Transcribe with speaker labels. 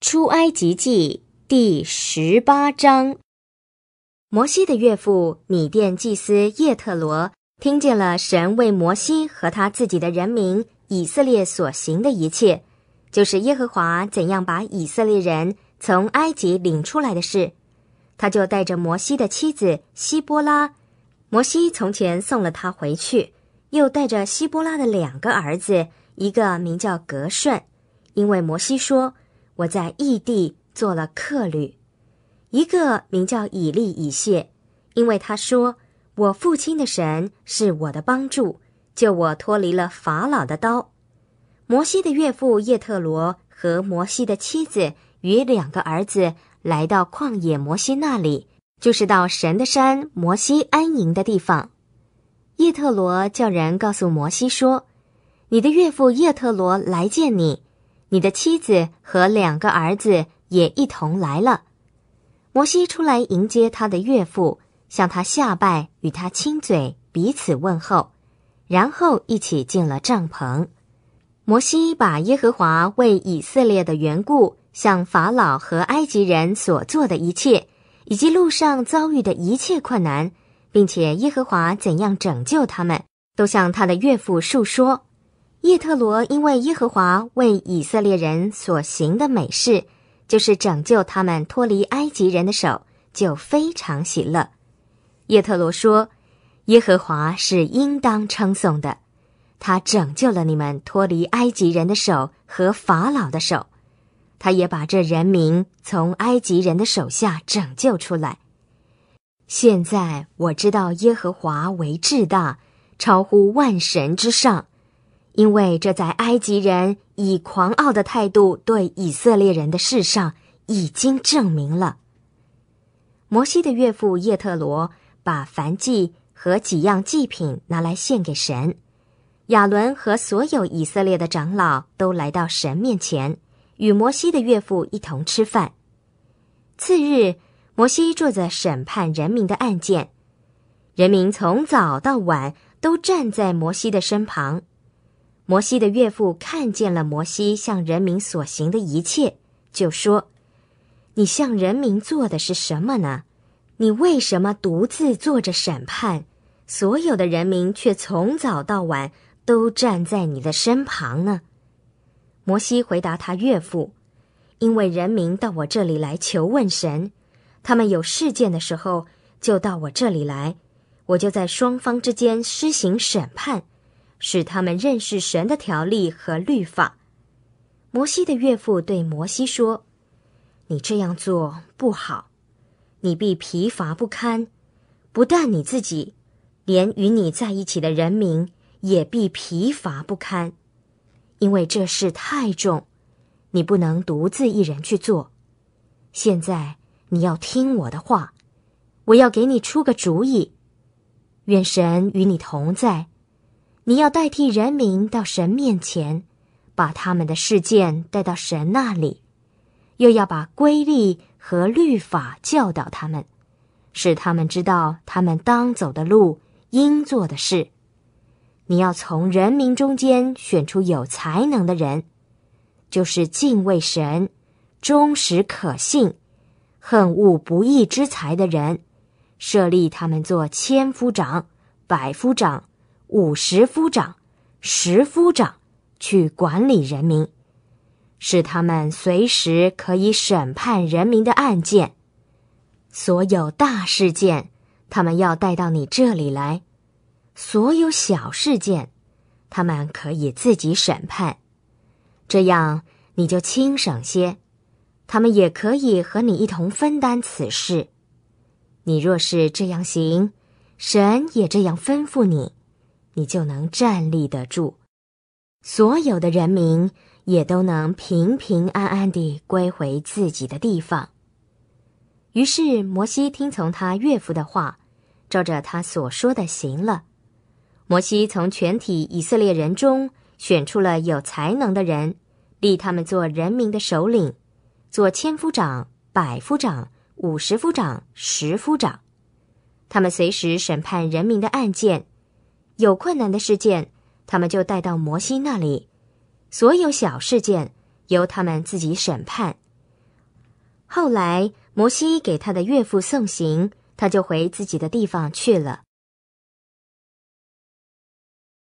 Speaker 1: 出埃及记第十八章，摩西的岳父米店祭司叶特罗听见了神为摩西和他自己的人民以色列所行的一切，就是耶和华怎样把以色列人从埃及领出来的事，他就带着摩西的妻子希波拉，摩西从前送了他回去，又带着希波拉的两个儿子，一个名叫格顺，因为摩西说。我在异地做了客旅，一个名叫以利以谢，因为他说我父亲的神是我的帮助，救我脱离了法老的刀。摩西的岳父叶特罗和摩西的妻子与两个儿子来到旷野，摩西那里，就是到神的山摩西安营的地方。叶特罗叫人告诉摩西说：“你的岳父叶特罗来见你。”你的妻子和两个儿子也一同来了。摩西出来迎接他的岳父，向他下拜，与他亲嘴，彼此问候，然后一起进了帐篷。摩西把耶和华为以色列的缘故向法老和埃及人所做的一切，以及路上遭遇的一切困难，并且耶和华怎样拯救他们，都向他的岳父述说。叶特罗因为耶和华为以色列人所行的美事，就是拯救他们脱离埃及人的手，就非常喜乐。叶特罗说：“耶和华是应当称颂的，他拯救了你们脱离埃及人的手和法老的手，他也把这人民从埃及人的手下拯救出来。现在我知道耶和华为至大，超乎万神之上。”因为这在埃及人以狂傲的态度对以色列人的事上已经证明了。摩西的岳父叶特罗把凡祭和几样祭品拿来献给神。亚伦和所有以色列的长老都来到神面前，与摩西的岳父一同吃饭。次日，摩西坐着审判人民的案件，人民从早到晚都站在摩西的身旁。摩西的岳父看见了摩西向人民所行的一切，就说：“你向人民做的是什么呢？你为什么独自坐着审判，所有的人民却从早到晚都站在你的身旁呢？”摩西回答他岳父：“因为人民到我这里来求问神，他们有事件的时候就到我这里来，我就在双方之间施行审判。”使他们认识神的条例和律法。摩西的岳父对摩西说：“你这样做不好，你必疲乏不堪；不但你自己，连与你在一起的人民也必疲乏不堪，因为这事太重，你不能独自一人去做。现在你要听我的话，我要给你出个主意。愿神与你同在。”你要代替人民到神面前，把他们的事件带到神那里，又要把规律和律法教导他们，使他们知道他们当走的路、应做的事。你要从人民中间选出有才能的人，就是敬畏神、忠实可信、恨恶不义之财的人，设立他们做千夫长、百夫长。五十夫长、十夫长去管理人民，使他们随时可以审判人民的案件。所有大事件，他们要带到你这里来；所有小事件，他们可以自己审判。这样你就轻省些。他们也可以和你一同分担此事。你若是这样行，神也这样吩咐你。你就能站立得住，所有的人民也都能平平安安地归回自己的地方。于是摩西听从他岳父的话，照着他所说的行了。摩西从全体以色列人中选出了有才能的人，立他们做人民的首领，做千夫长、百夫长、五十夫长、十夫长，他们随时审判人民的案件。有困难的事件，他们就带到摩西那里；所有小事件，由他们自己审判。后来，摩西给他的岳父送行，他就回自己的地方去了。